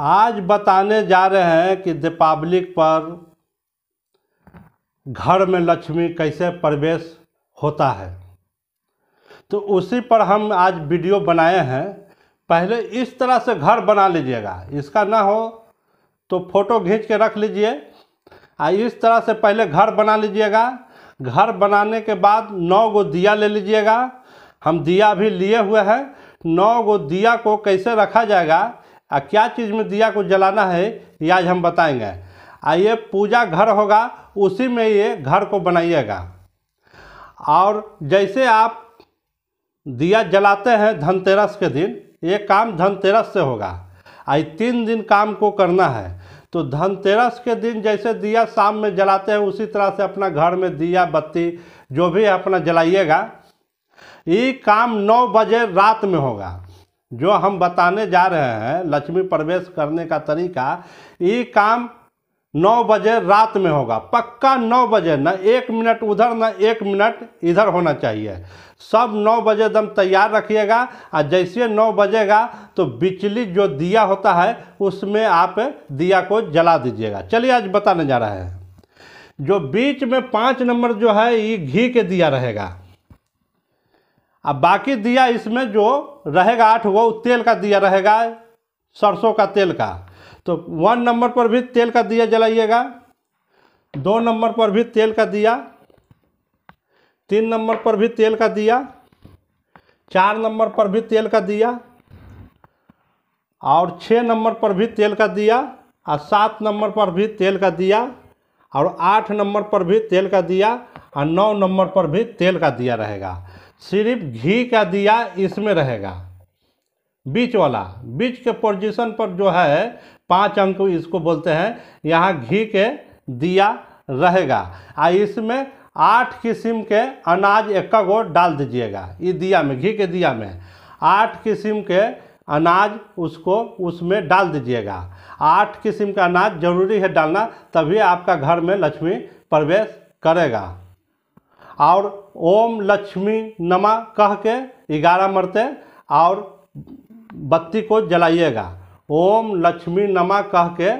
आज बताने जा रहे हैं कि दीपावली पर घर में लक्ष्मी कैसे प्रवेश होता है तो उसी पर हम आज वीडियो बनाए हैं पहले इस तरह से घर बना लीजिएगा इसका ना हो तो फोटो खींच के रख लीजिए आ इस तरह से पहले घर बना लीजिएगा घर बनाने के बाद नौ गो दिया ले लीजिएगा हम दिया भी लिए हुए हैं नौ गो दिया को कैसे रखा जाएगा आ क्या चीज़ में दिया को जलाना है ये आज हम बताएंगे ये पूजा घर होगा उसी में ये घर को बनाइएगा और जैसे आप दिया जलाते हैं धनतेरस के दिन ये काम धनतेरस से होगा आई तीन दिन काम को करना है तो धनतेरस के दिन जैसे दिया शाम में जलाते हैं उसी तरह से अपना घर में दिया बत्ती जो भी अपना जलाइएगा ये काम नौ बजे रात में होगा जो हम बताने जा रहे हैं लक्ष्मी प्रवेश करने का तरीका ये काम नौ बजे रात में होगा पक्का नौ बजे ना एक मिनट उधर ना एक मिनट इधर होना चाहिए सब नौ बजे दम तैयार रखिएगा और जैसे नौ बजेगा तो बिजली जो दिया होता है उसमें आप दिया को जला दीजिएगा चलिए आज बताने जा रहे हैं जो बीच में पाँच नंबर जो है ये घी के दिया रहेगा अब बाकी दिया इसमें जो रहेगा आठ वो तेल का दिया रहेगा सरसों का तेल का तो वन नंबर पर भी तेल का दिया जलाइएगा दो नंबर पर भी तेल का दिया तीन नंबर पर भी तेल का दिया चार नंबर पर भी तेल का दिया और छः नंबर पर भी तेल का दिया और सात नंबर पर भी तेल का दिया और आठ नंबर पर भी तेल का दिया और नौ नंबर पर भी तेल का दिया रहेगा सिर्फ घी का दिया इसमें रहेगा बीच वाला बीच के पोजीशन पर जो है पांच अंक इसको बोलते हैं यहाँ घी के दिया रहेगा आ इसमें आठ किस्म के अनाज एक्का गो डाल दीजिएगा ये दिया में घी के दिया में आठ किस्म के अनाज उसको उसमें डाल दीजिएगा आठ किस्म का अनाज जरूरी है डालना तभी आपका घर में लक्ष्मी प्रवेश करेगा और ओम लक्ष्मी नमा कह के ग्यारह मरते और बत्ती को जलाइएगा ओम लक्ष्मी नमा कह के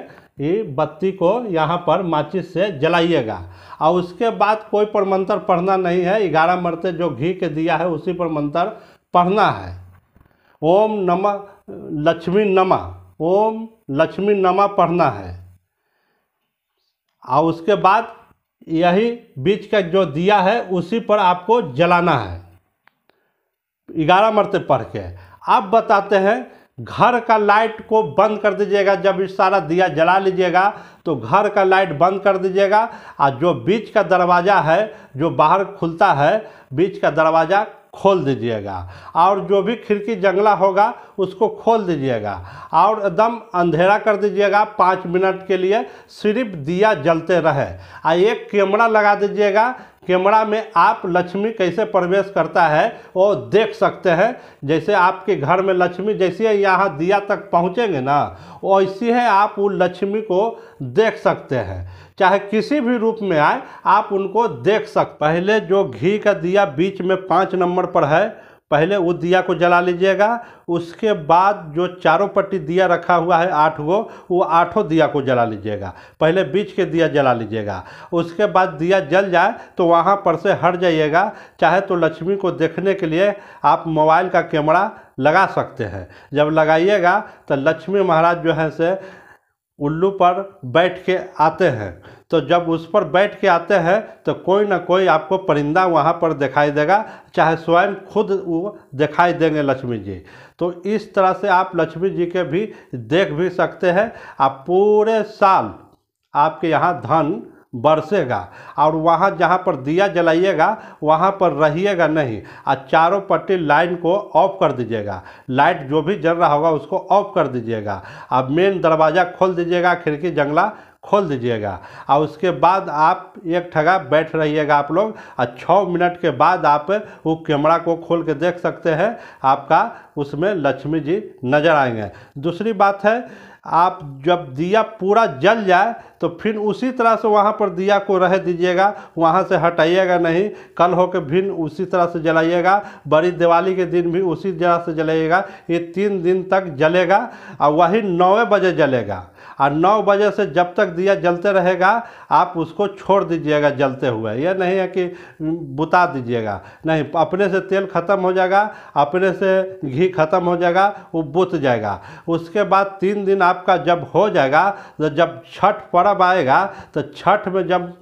ये बत्ती को यहाँ पर माचिस से जलाइएगा और उसके बाद कोई पर मंत्र पढ़ना नहीं है ग्यारह मरते जो घी के दिया है उसी पर मंत्र पढ़ना है ओम नमा लक्ष्मी नमा ओम लक्ष्मी नमा पढ़ना है और उसके बाद यही बीच का जो दिया है उसी पर आपको जलाना है ग्यारह मरते पढ़ के आप बताते हैं घर का लाइट को बंद कर दीजिएगा जब इस सारा दिया जला लीजिएगा तो घर का लाइट बंद कर दीजिएगा और जो बीच का दरवाज़ा है जो बाहर खुलता है बीच का दरवाज़ा खोल दीजिएगा और जो भी खिड़की जंगला होगा उसको खोल दीजिएगा और एकदम अंधेरा कर दीजिएगा पाँच मिनट के लिए सिर्फ दिया जलते रहे और एक कैमरा लगा दीजिएगा कैमरा में आप लक्ष्मी कैसे प्रवेश करता है वो देख सकते हैं जैसे आपके घर में लक्ष्मी जैसे यहाँ दिया तक पहुँचेंगे ना वैसे है आप उन लक्ष्मी को देख सकते हैं चाहे किसी भी रूप में आए आप उनको देख सकते पहले जो घी का दिया बीच में पाँच नंबर पर है पहले वो दिया को जला लीजिएगा उसके बाद जो चारों पट्टी दिया रखा हुआ है आठ गो वो आठों दिया को जला लीजिएगा पहले बीच के दिया जला लीजिएगा उसके बाद दिया जल जाए तो वहाँ पर से हट जाइएगा चाहे तो लक्ष्मी को देखने के लिए आप मोबाइल का कैमरा लगा सकते हैं जब लगाइएगा तो लक्ष्मी महाराज जो है से उल्लू पर बैठ के आते हैं तो जब उस पर बैठ के आते हैं तो कोई ना कोई आपको परिंदा वहाँ पर दिखाई देगा चाहे स्वयं खुद वो दिखाई देंगे लक्ष्मी जी तो इस तरह से आप लक्ष्मी जी के भी देख भी सकते हैं आप पूरे साल आपके यहाँ धन बरसेगा और वहाँ जहाँ पर दिया जलाइएगा वहाँ पर रहिएगा नहीं और चारों पट्टी लाइन को ऑफ कर दीजिएगा लाइट जो भी जल रहा होगा उसको ऑफ कर दीजिएगा अब मेन दरवाज़ा खोल दीजिएगा खिड़की जंगला खोल दीजिएगा और उसके बाद आप एक ठगा बैठ रहिएगा आप लोग और छः मिनट के बाद आप वो कैमरा को खोल के देख सकते हैं आपका उसमें लक्ष्मी जी नज़र आएंगे दूसरी बात है आप जब दिया पूरा जल जाए तो फिर उसी तरह से वहाँ पर दिया को रह दीजिएगा वहाँ से हटाइएगा नहीं कल होकर फिर उसी तरह से जलाइएगा बड़ी दिवाली के दिन भी उसी तरह से जलाइएगा ये तीन दिन तक जलेगा और वही नौ बजे जलेगा और नौ बजे से जब तक दिया जलते रहेगा आप उसको छोड़ दीजिएगा जलते हुए यह नहीं है कि बुता दीजिएगा नहीं अपने से तेल ख़त्म हो जाएगा अपने से घी ख़त्म हो जाएगा वो बुत जाएगा उसके बाद तीन दिन आपका जब हो जाएगा तो जब छठ पर्व जब आएगा तो छठ में जब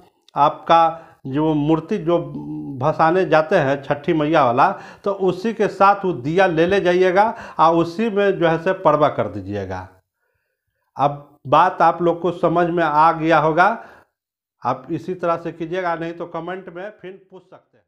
आपका जो मूर्ति जो भसाने जाते हैं छठी मैया वाला तो उसी के साथ वो दिया ले ले जाइएगा और उसी में जो है से पड़वा कर दीजिएगा अब बात आप लोग को समझ में आ गया होगा आप इसी तरह से कीजिएगा नहीं तो कमेंट में फिर पूछ सकते हैं